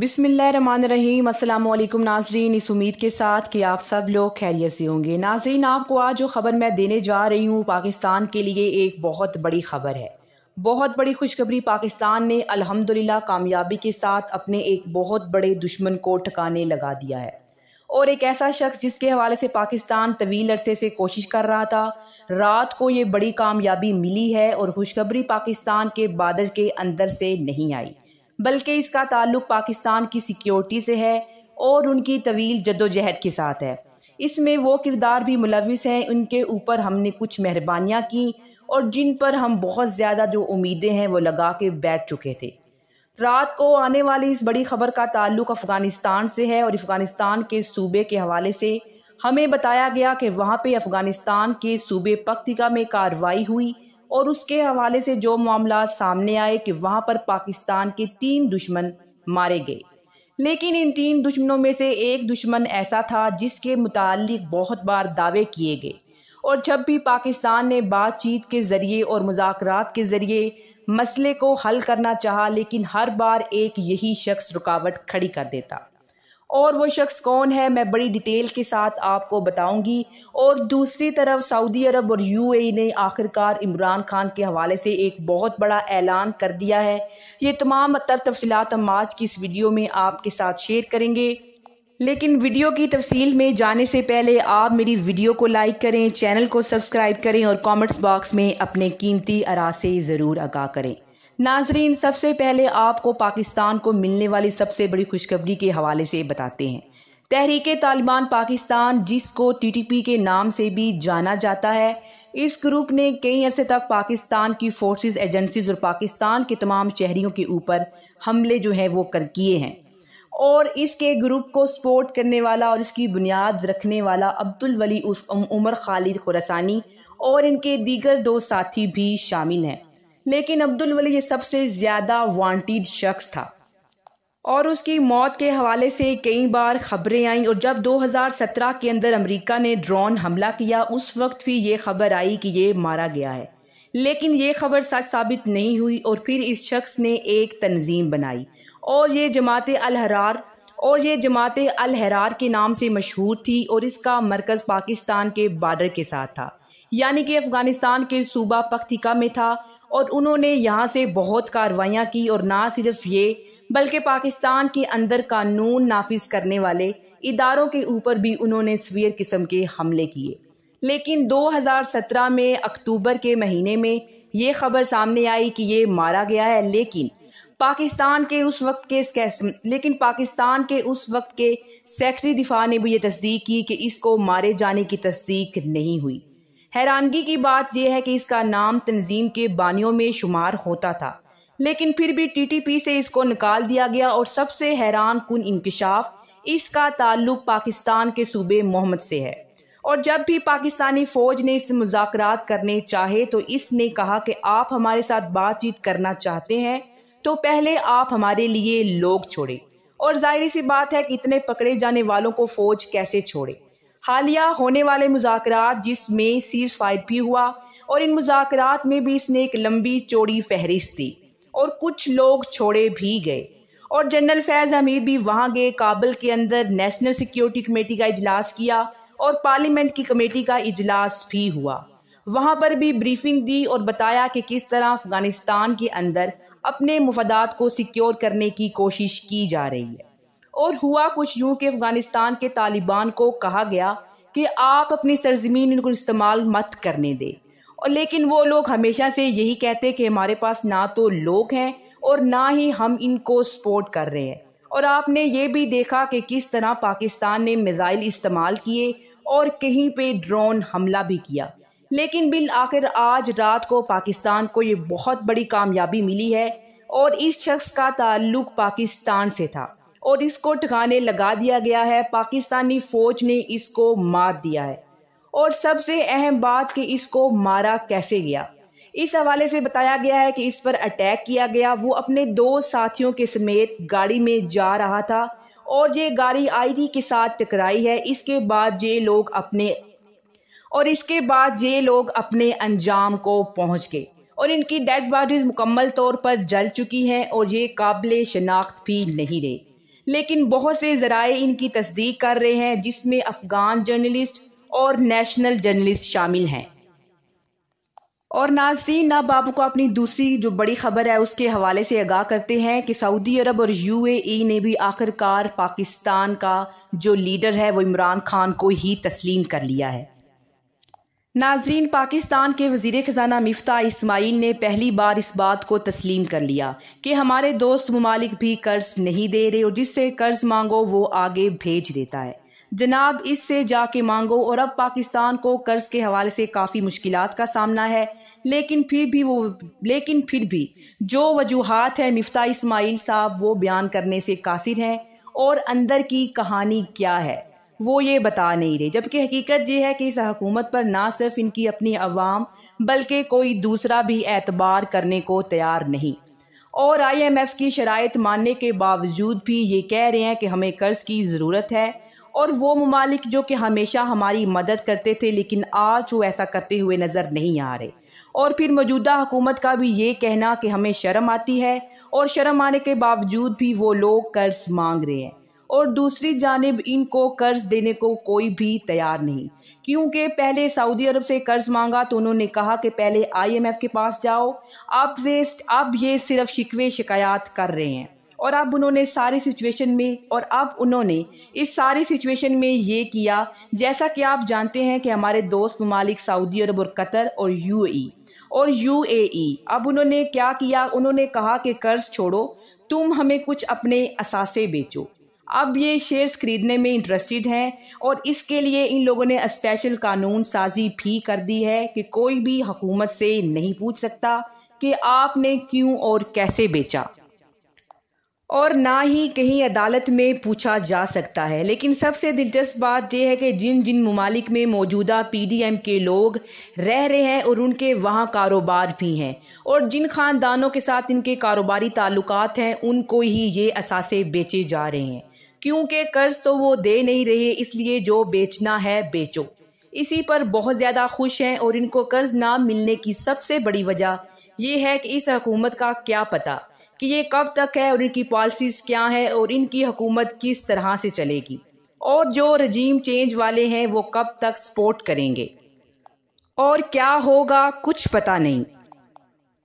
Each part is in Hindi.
बिसमीम अल्लाम नाजरीन इस उम्मीद के साथ कि आप सब लोग खैरियत से होंगे नाजरीन आपको आज जो ख़बर मैं देने जा रही हूँ पाकिस्तान के लिए एक बहुत बड़ी ख़बर है बहुत बड़ी खुशखबरी पाकिस्तान ने अल्हम्दुलिल्लाह कामयाबी के साथ अपने एक बहुत बड़े दुश्मन को ठकाने लगा दिया है और एक ऐसा शख्स जिसके हवाले से पाकिस्तान तवील अरसे से कोशिश कर रहा था रात को ये बड़ी कामयाबी मिली है और खुशखबरी पाकिस्तान के बादल के अंदर से नहीं आई बल्कि इसका ताल्लुक पाकिस्तान की सिक्योरिटी से है और उनकी तवील जदोजहद के साथ है इसमें वो किरदार भी मुलविस हैं उनके ऊपर हमने कुछ मेहरबानियाँ की और जिन पर हम बहुत ज़्यादा जो उम्मीदें हैं वो लगा के बैठ चुके थे रात को आने वाली इस बड़ी खबर का ताल्लुक अफ़गानिस्तान से है और अफ़गानिस्तान के सूबे के हवाले से हमें बताया गया कि वहाँ पे अफ़गानिस्तान के सूबे पक्तिका में कार्रवाई हुई और उसके हवाले से जो मामला सामने आए कि वहाँ पर पाकिस्तान के तीन दुश्मन मारे गए लेकिन इन तीन दुश्मनों में से एक दुश्मन ऐसा था जिसके मुतालिक बहुत बार दावे किए गए और जब भी पाकिस्तान ने बातचीत के ज़रिए और मुजात के ज़रिए मसले को हल करना चाहा लेकिन हर बार एक यही शख्स रुकावट खड़ी कर देता और वो शख्स कौन है मैं बड़ी डिटेल के साथ आपको बताऊंगी और दूसरी तरफ सऊदी अरब और यूएई ने आखिरकार इमरान खान के हवाले से एक बहुत बड़ा ऐलान कर दिया है ये तमाम तर तफसलत हम आज की इस वीडियो में आपके साथ शेयर करेंगे लेकिन वीडियो की तफसील में जाने से पहले आप मेरी वीडियो को लाइक करें चैनल को सब्सक्राइब करें और कमेंट्स बॉक्स में अपने कीमती अरा से ज़रूर आगा करें नाजरीन सबसे पहले आपको पाकिस्तान को मिलने वाली सबसे बड़ी खुशखबरी के हवाले से बताते हैं तहरीक तालिबान पाकिस्तान जिसको टीटीपी के नाम से भी जाना जाता है इस ग्रुप ने कई अरसे तक पाकिस्तान की फोर्सेस एजेंसीज और पाकिस्तान के तमाम शहरियों के ऊपर हमले जो हैं वो कर किए हैं और इसके ग्रुप को सपोर्ट करने वाला और इसकी बुनियाद रखने वाला अब्दुल वली उमर खालिद खुरसानी और इनके दीगर दो साथी भी शामिल हैं लेकिन अब्दुल वली ये सबसे ज़्यादा वांटेड शख्स था और उसकी मौत के हवाले से कई बार खबरें आईं और जब 2017 के अंदर अमेरिका ने ड्रोन हमला किया उस वक्त भी ये खबर आई कि ये मारा गया है लेकिन ये खबर सच साबित नहीं हुई और फिर इस शख्स ने एक तंजीम बनाई और ये जमात अलहरार और ये जमात अलहरार के नाम से मशहूर थी और इसका मरकज़ पाकिस्तान के बार्डर के साथ था यानी कि अफ़गानिस्तान के सूबा पख्तिका में था और उन्होंने यहाँ से बहुत कार्रवाइयाँ की और ना सिर्फ ये बल्कि पाकिस्तान के अंदर कानून नाफिज करने वाले इदारों के ऊपर भी उन्होंने स्वीर किस्म के हमले किए लेकिन 2017 में अक्टूबर के महीने में ये खबर सामने आई कि ये मारा गया है लेकिन पाकिस्तान के उस वक्त के लेकिन पाकिस्तान के उस वक्त के सेक्रेटरी दिफा ने भी ये तस्दीक की कि इसको मारे जाने की तस्दीक नहीं हुई हैरानगी की बात यह है कि इसका नाम तंजीम के बानियों में शुमार होता था लेकिन फिर भी टीटीपी से इसको निकाल दिया गया और सबसे हैरान कन इंकशाफ इसका ताल्लुक पाकिस्तान के सूबे मोहम्मद से है और जब भी पाकिस्तानी फ़ौज ने इससे मुजाकर करने चाहे तो इसने कहा कि आप हमारे साथ बातचीत करना चाहते हैं तो पहले आप हमारे लिए लोग छोड़े और जाहिर सी बात है कि इतने पकड़े जाने वालों को फ़ौज कैसे छोड़े हालिया होने वाले मुजाकर जिसमें सीज फायर भी हुआ और इन मुजाकर में भी इसने एक लंबी चौड़ी फहरिस्त दी और कुछ लोग छोड़े भी गए और जनरल फैज़ हमीद भी वहाँ गए काबल के अंदर नेशनल सिक्योरिटी कमेटी का इजलास किया और पार्लियामेंट की कमेटी का इजलास भी हुआ वहाँ पर भी ब्रीफिंग दी और बताया कि किस तरह अफ़गानिस्तान के अंदर अपने मफादात को सिक्योर करने की कोशिश की जा रही है और हुआ कुछ यूं कि अफ़गानिस्तान के तालिबान को कहा गया कि आप अपनी सरजमीन इनको इस्तेमाल मत करने दें और लेकिन वो लोग हमेशा से यही कहते कि हमारे पास ना तो लोग हैं और ना ही हम इनको सपोर्ट कर रहे हैं और आपने ये भी देखा कि किस तरह पाकिस्तान ने मिज़ाइल इस्तेमाल किए और कहीं पे ड्रोन हमला भी किया लेकिन बिल आखिर आज रात को पाकिस्तान को ये बहुत बड़ी कामयाबी मिली है और इस शख्स का ताल्लुक पाकिस्तान से था और इसको ठिकाने लगा दिया गया है पाकिस्तानी फ़ौज ने इसको मार दिया है और सबसे अहम बात कि इसको मारा कैसे गया इस हवाले से बताया गया है कि इस पर अटैक किया गया वो अपने दो साथियों के समेत गाड़ी में जा रहा था और ये गाड़ी आईडी के साथ टकराई है इसके बाद ये लोग अपने और इसके बाद ये लोग अपने अंजाम को पहुंच गए और इनकी डेड बॉडीज़ मुकम्मल तौर पर जल चुकी हैं और ये काबिल शनाख्त भी नहीं रही लेकिन बहुत से जराए इनकी तस्दीक कर रहे हैं जिसमें अफगान जर्नलिस्ट और नेशनल जर्नलिस्ट शामिल हैं और ना बाबू आपको अपनी दूसरी जो बड़ी खबर है उसके हवाले से आगाह करते हैं कि सऊदी अरब और यूएई ने भी आखिरकार पाकिस्तान का जो लीडर है वो इमरान खान को ही तस्लीम कर लिया है नाजरीन पाकिस्तान के वजीर ख़जाना मफ्ता इसमाइल ने पहली बार इस बात को तस्लीम कर लिया कि हमारे दोस्त ममालिक भी कर्ज नहीं दे रहे और जिससे कर्ज मांगो वो आगे भेज देता है जनाब इससे जाके मांगो और अब पाकिस्तान को कर्ज के हवाले से काफ़ी मुश्किल का सामना है लेकिन फिर भी वो लेकिन फिर भी जो वजूहत है मफ्ता इसमाइल साहब वो बयान करने से कासिर हैं और अंदर की कहानी क्या है वो ये बता नहीं रहे जबकि हकीकत ये है कि इस हकूमत पर ना सिर्फ इनकी अपनी आवाम बल्कि कोई दूसरा भी एतबार करने को तैयार नहीं और आई एम एफ़ की शरात मानने के बावजूद भी ये कह रहे हैं कि हमें कर्ज़ की ज़रूरत है और वो ममालिक जो कि हमेशा हमारी मदद करते थे लेकिन आज वो ऐसा करते हुए नज़र नहीं आ रहे और फिर मौजूदा हुकूमत का भी ये कहना कि हमें शर्म आती है और शर्म आने के बावजूद भी वो लोग कर्ज मांग रहे हैं और दूसरी जानब इनको कर्ज देने को कोई भी तैयार नहीं क्योंकि पहले सऊदी अरब से कर्ज मांगा तो उन्होंने कहा कि पहले आईएमएफ के पास जाओ आप से अब ये सिर्फ शिकवे शिकायत कर रहे हैं और अब उन्होंने सारी सिचुएशन में और अब उन्होंने इस सारी सिचुएशन में ये किया जैसा कि आप जानते हैं कि हमारे दोस्त ममालिक सऊदी अरब और कतर और यूएई और यूएई अब उन्होंने क्या किया उन्होंने कहा कि कर्ज छोड़ो तुम हमें कुछ अपने असासे बेचो अब ये शेयर्स खरीदने में इंटरेस्टेड हैं और इसके लिए इन लोगों ने स्पेशल कानून साजी भी कर दी है कि कोई भी हुकूमत से नहीं पूछ सकता कि आपने क्यों और कैसे बेचा और ना ही कहीं अदालत में पूछा जा सकता है लेकिन सबसे दिलचस्प बात यह है कि जिन जिन ममालिक में मौजूदा पीडीएम के लोग रह रहे हैं और उनके वहाँ कारोबार भी हैं और जिन ख़ानदानों के साथ इनके कारोबारी ताल्लुकात हैं उनको ही ये असासे बेचे जा रहे हैं क्योंकि कर्ज तो वो दे नहीं रहे इसलिए जो बेचना है बेचो इसी पर बहुत ज़्यादा खुश हैं और इनको कर्ज ना मिलने की सबसे बड़ी वजह यह है कि इस हकूमत का क्या पता कि ये कब तक है और इनकी पॉलिसीज़ क्या है और इनकी हकूमत किस तरह से चलेगी और जो रजीम चेंज वाले हैं वो कब तक सपोर्ट करेंगे और क्या होगा कुछ पता नहीं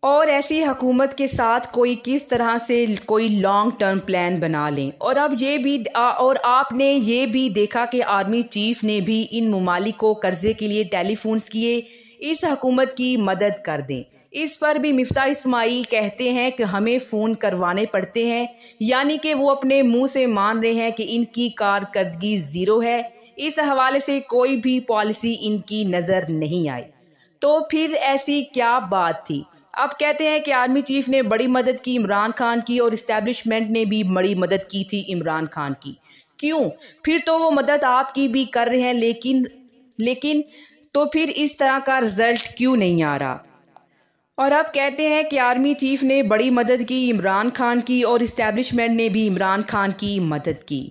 और ऐसी हकूमत के साथ कोई किस तरह से कोई लॉन्ग टर्म प्लान बना लें और अब ये भी और आपने ये भी देखा कि आर्मी चीफ ने भी इन ममालिक को कर्ज़े के लिए टेलीफोन्स किए इस हकूमत की मदद कर दें इस पर भी मफ्ता इसमाइल कहते हैं कि हमें फ़ोन करवाने पड़ते हैं यानी कि वो अपने मुंह से मान रहे हैं कि इनकी कारकर्दगी ज़ीरो है इस हवाले से कोई भी पॉलिसी इनकी नज़र नहीं आई तो फिर ऐसी क्या बात थी अब कहते हैं कि आर्मी चीफ ने बड़ी मदद की इमरान खान की और इस्टेब्लिशमेंट ने भी बड़ी मदद की थी इमरान खान की क्यों फिर तो वो मदद आपकी भी कर रहे हैं लेकिन लेकिन तो फिर इस तरह का रिजल्ट क्यों नहीं आ रहा और अब कहते हैं कि आर्मी चीफ ने बड़ी मदद की इमरान खान की और इस्टेब्लिशमेंट ने भी इमरान खान की मदद की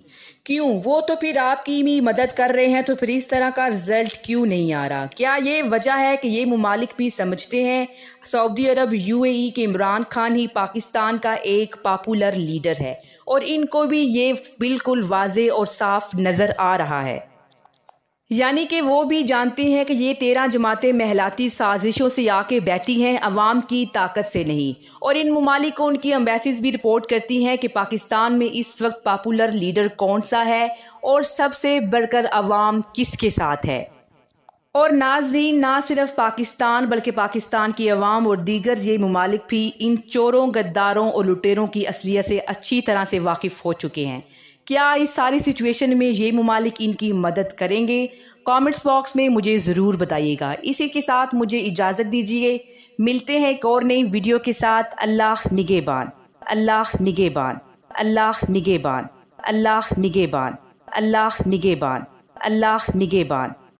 क्यों वो तो फिर आपकी भी मदद कर रहे हैं तो फिर इस तरह का रिजल्ट क्यों नहीं आ रहा क्या ये वजह है कि ये ममालिक भी समझते हैं सऊदी अरब यूएई e के इमरान खान ही पाकिस्तान का एक पॉपुलर लीडर है और इनको भी ये बिल्कुल वाज और साफ नज़र आ रहा है यानी कि वो भी जानती हैं कि ये तेरह जमातें महलाती साजिशों से आके बैठी हैं अवाम की ताकत से नहीं और इन ममालिक को उनकी एम्बेसीज भी रिपोर्ट करती हैं कि पाकिस्तान में इस वक्त पॉपुलर लीडर कौन सा है और सबसे बढ़कर अवाम किसके साथ है और नाजरीन ना सिर्फ पाकिस्तान बल्कि पाकिस्तान की अवाम और दीगर ये ममालिक भी इन चोरों गद्दारों और लुटेरों की असलियत से अच्छी तरह से वाकिफ़ हो चुके हैं क्या इस सारी सिचुएशन में ये ममालिक इनकी मदद करेंगे कमेंट्स बॉक्स में मुझे ज़रूर बताइएगा इसी के साथ मुझे इजाज़त दीजिए मिलते हैं एक और नई वीडियो के साथ अल्लाह निगेबान अल्लाह निगेबान अल्लाह निगेबान अल्लाह निगेबान अल्लाह निगेबान अल्लाह निगेबान